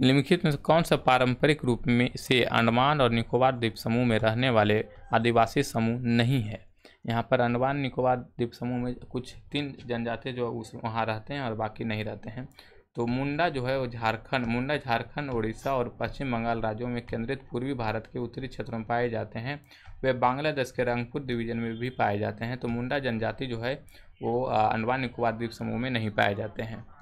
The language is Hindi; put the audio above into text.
निम्नलिखित में से कौन सा पारंपरिक रूप में से अंडमान और निकोबार द्वीप समूह में रहने वाले आदिवासी समूह नहीं है यहाँ पर अंडमान निकोबार द्वीप समूह में कुछ तीन जनजाति जो उस वहाँ रहते हैं और बाकी नहीं रहते हैं तो मुंडा जो है वो झारखंड मुंडा झारखंड उड़ीसा और पश्चिम बंगाल राज्यों में केंद्रित पूर्वी भारत के उत्तरी क्षेत्रों में पाए जाते हैं वे बांग्लादेश के रंगपुर डिवीजन में भी पाए जाते हैं तो मुंडा जनजाति जो है वो अंडमान निकोबार द्वीप समूह में नहीं पाए जाते हैं